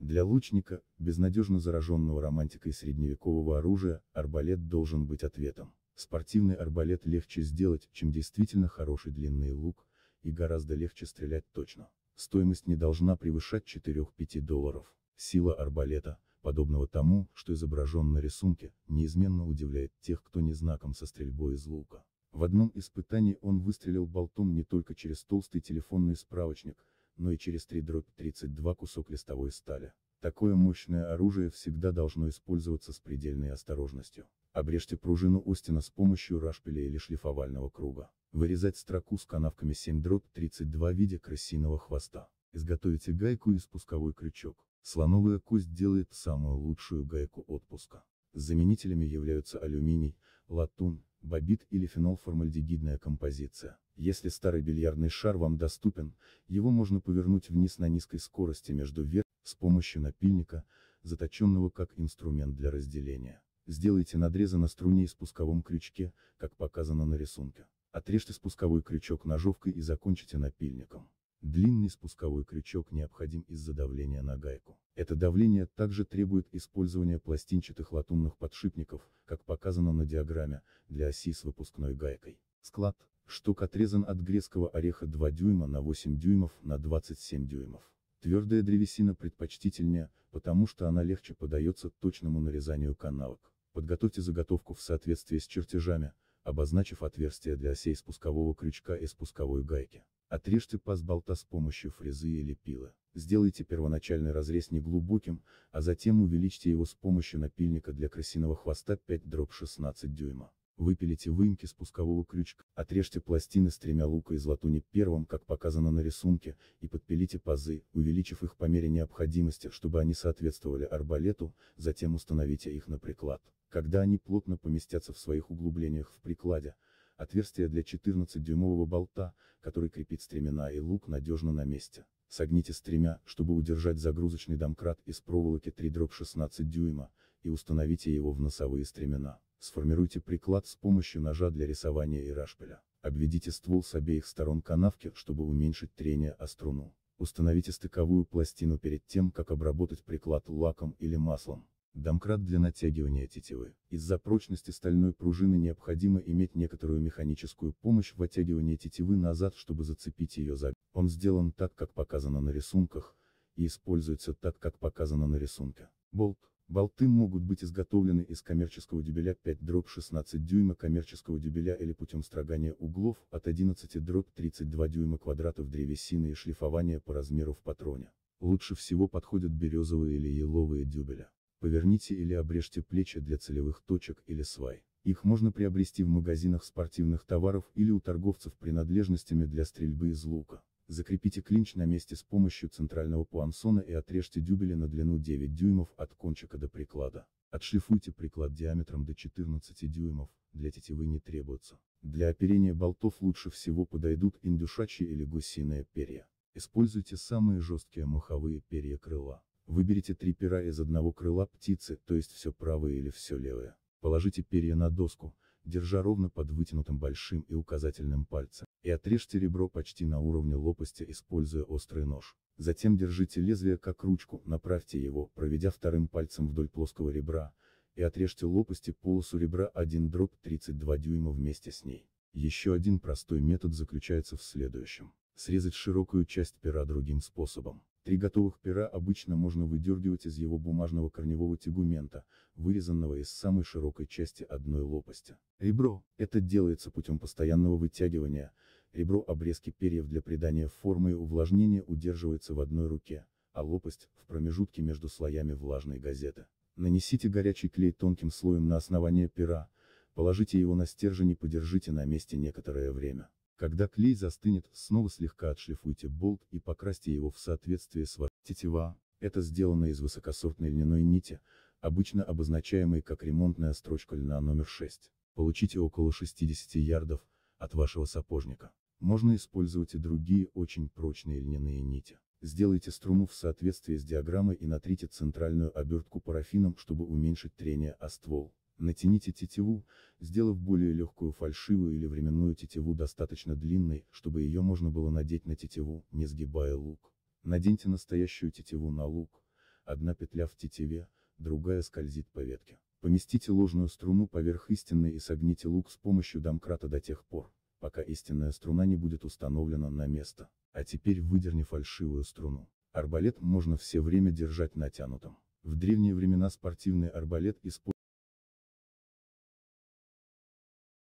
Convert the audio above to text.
Для лучника, безнадежно зараженного романтикой средневекового оружия, арбалет должен быть ответом. Спортивный арбалет легче сделать, чем действительно хороший длинный лук, и гораздо легче стрелять точно. Стоимость не должна превышать 4-5 долларов. Сила арбалета, подобного тому, что изображен на рисунке, неизменно удивляет тех, кто не знаком со стрельбой из лука. В одном испытании он выстрелил болтом не только через толстый телефонный справочник, но и через 3-32 кусок листовой стали. Такое мощное оружие всегда должно использоваться с предельной осторожностью. Обрежьте пружину Остина с помощью рашпиля или шлифовального круга. Вырезать строку с канавками 7-32 в виде крысиного хвоста. Изготовите гайку и спусковой крючок. Слоновая кость делает самую лучшую гайку отпуска. Заменителями являются алюминий, латунь, бобит или фенолформальдегидная композиция. Если старый бильярдный шар вам доступен, его можно повернуть вниз на низкой скорости между вверх, с помощью напильника, заточенного как инструмент для разделения. Сделайте надрезы на струне и спусковом крючке, как показано на рисунке. Отрежьте спусковой крючок ножовкой и закончите напильником. Длинный спусковой крючок необходим из-за давления на гайку. Это давление также требует использования пластинчатых латунных подшипников, как показано на диаграмме, для оси с выпускной гайкой. Склад, Шток отрезан от грецкого ореха 2 дюйма на 8 дюймов на 27 дюймов. Твердая древесина предпочтительнее, потому что она легче поддается точному нарезанию канавок. Подготовьте заготовку в соответствии с чертежами, обозначив отверстия для осей спускового крючка и спусковой гайки. Отрежьте паз болта с помощью фрезы или пилы. Сделайте первоначальный разрез неглубоким, а затем увеличьте его с помощью напильника для крысиного хвоста 5 дробь 16 дюйма. Выпилите выемки спускового крючка, отрежьте пластины с тремя лука из латуни первым, как показано на рисунке, и подпилите пазы, увеличив их по мере необходимости, чтобы они соответствовали арбалету, затем установите их на приклад. Когда они плотно поместятся в своих углублениях в прикладе, отверстие для 14-дюймового болта, который крепит стремена и лук надежно на месте. Согните стремя, чтобы удержать загрузочный домкрат из проволоки 3 дробь 16 дюйма, и установите его в носовые стремена. Сформируйте приклад с помощью ножа для рисования и рашпиля. Обведите ствол с обеих сторон канавки, чтобы уменьшить трение о струну. Установите стыковую пластину перед тем, как обработать приклад лаком или маслом. Домкрат для натягивания тетивы. Из-за прочности стальной пружины необходимо иметь некоторую механическую помощь в оттягивании тетивы назад, чтобы зацепить ее за... Он сделан так, как показано на рисунках, и используется так, как показано на рисунке. Болт, Болты могут быть изготовлены из коммерческого дюбеля 5 дробь 16 дюйма коммерческого дюбеля или путем строгания углов от 11 дробь 32 дюйма квадратов древесины и шлифования по размеру в патроне. Лучше всего подходят березовые или еловые дюбеля. Поверните или обрежьте плечи для целевых точек или свай. Их можно приобрести в магазинах спортивных товаров или у торговцев принадлежностями для стрельбы из лука. Закрепите клинч на месте с помощью центрального пуансона и отрежьте дюбели на длину 9 дюймов от кончика до приклада. Отшлифуйте приклад диаметром до 14 дюймов, для тетивы не требуется. Для оперения болтов лучше всего подойдут индюшачьи или гусиные перья. Используйте самые жесткие муховые перья крыла. Выберите три пера из одного крыла птицы, то есть все правое или все левое. Положите перья на доску, держа ровно под вытянутым большим и указательным пальцем, и отрежьте ребро почти на уровне лопасти, используя острый нож. Затем держите лезвие как ручку, направьте его, проведя вторым пальцем вдоль плоского ребра, и отрежьте лопасти полосу ребра 1 дробь 32 дюйма вместе с ней. Еще один простой метод заключается в следующем. Срезать широкую часть пера другим способом. Три готовых пера обычно можно выдергивать из его бумажного корневого тегумента, вырезанного из самой широкой части одной лопасти. Ребро. Это делается путем постоянного вытягивания. Ребро обрезки перьев для придания формы и увлажнения удерживается в одной руке, а лопасть – в промежутке между слоями влажной газеты. Нанесите горячий клей тонким слоем на основание пера, положите его на стержень и подержите на месте некоторое время. Когда клей застынет, снова слегка отшлифуйте болт и покрасьте его в соответствии с вашей тетива, это сделано из высокосортной льняной нити, обычно обозначаемой как ремонтная строчка льна номер 6. Получите около 60 ярдов от вашего сапожника. Можно использовать и другие очень прочные льняные нити. Сделайте струму в соответствии с диаграммой и натрите центральную обертку парафином, чтобы уменьшить трение о ствол. Натяните тетиву, сделав более легкую фальшивую или временную тетиву достаточно длинной, чтобы ее можно было надеть на тетиву, не сгибая лук. Наденьте настоящую тетиву на лук, одна петля в тетиве, другая скользит по ветке. Поместите ложную струну поверх истинной и согните лук с помощью домкрата до тех пор, пока истинная струна не будет установлена на место. А теперь выдерни фальшивую струну. Арбалет можно все время держать натянутым. В древние времена спортивный арбалет использовался